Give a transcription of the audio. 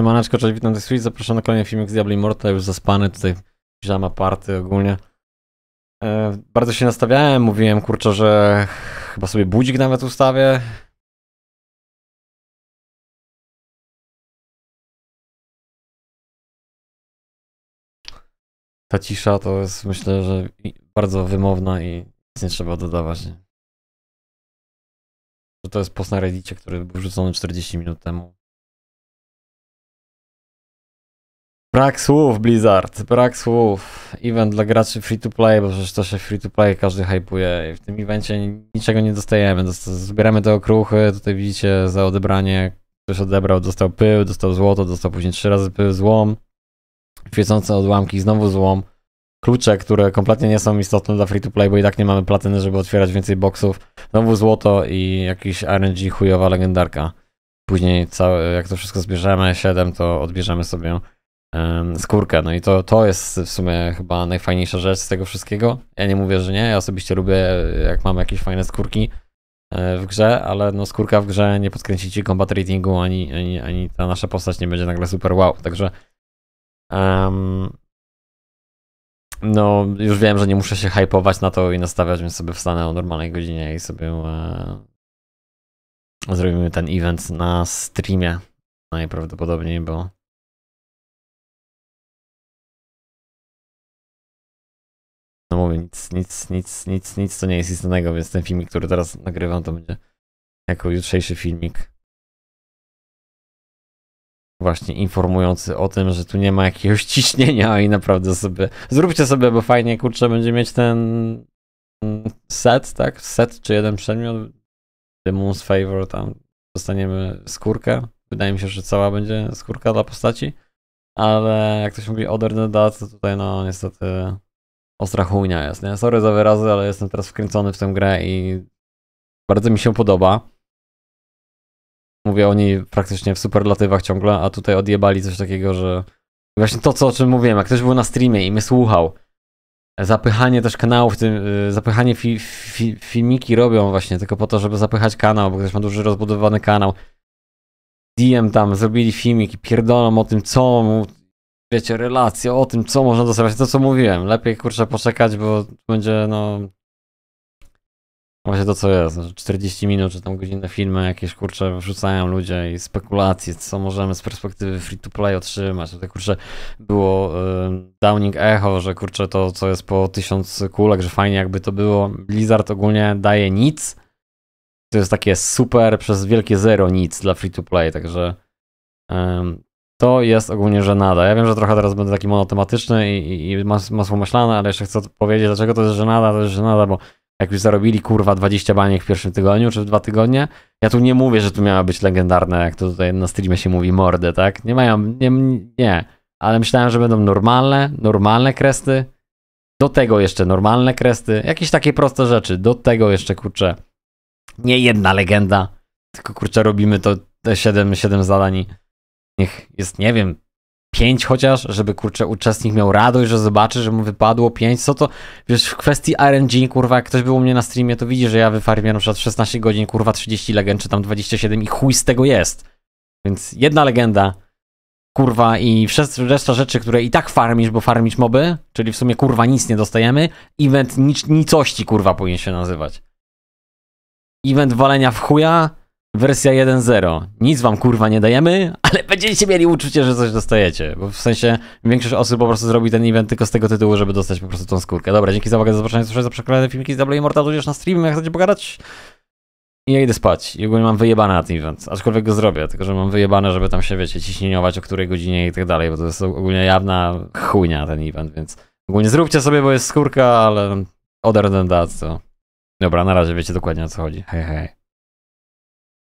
Siemaneczko, cześć, witam tych Switch, zapraszam na kolejny filmik z Diablo Immortal, już zaspany, tutaj piżama party ogólnie. E, bardzo się nastawiałem, mówiłem kurczę, że chyba sobie budzik nawet ustawię. Ta cisza to jest myślę, że bardzo wymowna i nic nie trzeba dodawać. To jest post na Reddicie, który był wrzucony 40 minut temu. Brak słów, Blizzard, brak słów. Event dla graczy free to play, bo przecież to się free to play każdy hypuje. W tym evencie niczego nie dostajemy. Zbieramy te okruchy, tutaj widzicie za odebranie. Ktoś odebrał, dostał pył, dostał złoto, dostał później trzy razy pył, złom. Świecące odłamki, znowu złom. Klucze, które kompletnie nie są istotne dla free to play, bo i tak nie mamy platyny, żeby otwierać więcej boksów. Znowu złoto i jakiś RNG chujowa legendarka. Później, jak to wszystko zbierzemy, 7, to odbierzemy sobie skórkę. No i to, to jest w sumie chyba najfajniejsza rzecz z tego wszystkiego. Ja nie mówię, że nie, ja osobiście lubię, jak mam jakieś fajne skórki e, w grze, ale no skórka w grze nie podkręci ci combat ratingu, ani, ani, ani ta nasza postać nie będzie nagle super wow, także um, no już wiem, że nie muszę się hypować na to i nastawiać, więc sobie wstanę o normalnej godzinie i sobie e, zrobimy ten event na streamie najprawdopodobniej, bo No mówię, nic, nic, nic, nic, nic to nie jest istotnego, więc ten filmik, który teraz nagrywam, to będzie jako jutrzejszy filmik. Właśnie informujący o tym, że tu nie ma jakiegoś ciśnienia i naprawdę sobie. Zróbcie sobie, bo fajnie kurczę będzie mieć ten set, tak? Set czy jeden przedmiot. The Moon's Favor, tam dostaniemy skórkę. Wydaje mi się, że cała będzie skórka dla postaci. Ale jak ktoś mówi Other than that, to tutaj no niestety ostra chujnia jest, nie? Sorry za wyrazy, ale jestem teraz wkręcony w tę grę i bardzo mi się podoba. Mówię o niej praktycznie w superlatywach ciągle, a tutaj odjebali coś takiego, że właśnie to, co, o czym mówiłem, jak ktoś był na streamie i mnie słuchał, zapychanie też kanałów, tym, y, zapychanie fi, fi, filmiki robią właśnie tylko po to, żeby zapychać kanał, bo ktoś ma duży rozbudowany kanał. DM tam zrobili filmik i pierdolą o tym, co mu wiecie, relacje o tym, co można dostawać, to co mówiłem. Lepiej, kurczę, poczekać, bo będzie, no... Właśnie to, co jest. 40 minut, czy tam godzinne filmy jakieś, kurczę, wrzucają ludzie i spekulacje, co możemy z perspektywy free-to-play otrzymać. Tutaj, kurczę, było y, Downing Echo, że, kurczę, to, co jest po 1000 kulek, że fajnie jakby to było. Blizzard ogólnie daje nic. To jest takie super przez wielkie zero nic dla free-to-play, także... Y, to jest ogólnie żenada. Ja wiem, że trochę teraz będę taki monotematyczny i, i, i mas, ale jeszcze chcę powiedzieć, dlaczego to jest żenada, to jest żenada, bo jak już zarobili kurwa 20 baniek w pierwszym tygodniu czy w dwa tygodnie, ja tu nie mówię, że tu miała być legendarne, jak to tutaj na streamie się mówi, mordy, tak? Nie mają, nie, nie. ale myślałem, że będą normalne, normalne kresty, do tego jeszcze normalne kresty, jakieś takie proste rzeczy, do tego jeszcze kurczę, nie jedna legenda, tylko kurczę robimy to te 7, 7 zadań Niech jest, nie wiem, pięć chociaż, żeby kurczę uczestnik miał radość, że zobaczy, że mu wypadło pięć, co to, wiesz, w kwestii RNG, kurwa, jak ktoś był u mnie na streamie, to widzi, że ja wyfarmiam na przykład 16 godzin, kurwa, 30 legend, czy tam 27 i chuj z tego jest. Więc jedna legenda, kurwa, i reszta rzeczy, które i tak farmisz, bo farmisz moby, czyli w sumie, kurwa, nic nie dostajemy, event nic, nicości, kurwa, powinien się nazywać. Event walenia w chuja, Wersja 1.0. Nic wam kurwa nie dajemy, ale będziecie mieli uczucie, że coś dostajecie. Bo w sensie większość osób po prostu zrobi ten event tylko z tego tytułu, żeby dostać po prostu tą skórkę. Dobra, dzięki za uwagę, za zobaczenie, słyszę za przekonane filmiki z Double Immortal, już na streamie, jak chcecie pogadać. I ja idę spać. I ogólnie mam wyjebane na ten event. Aczkolwiek go zrobię, tylko że mam wyjebane, żeby tam się, wiecie, ciśnieniować o której godzinie i tak dalej, bo to jest ogólnie jawna chujnia ten event, więc ogólnie zróbcie sobie, bo jest skórka, ale other than that, to... Dobra, na razie wiecie dokładnie o co chodzi. Hej, hej.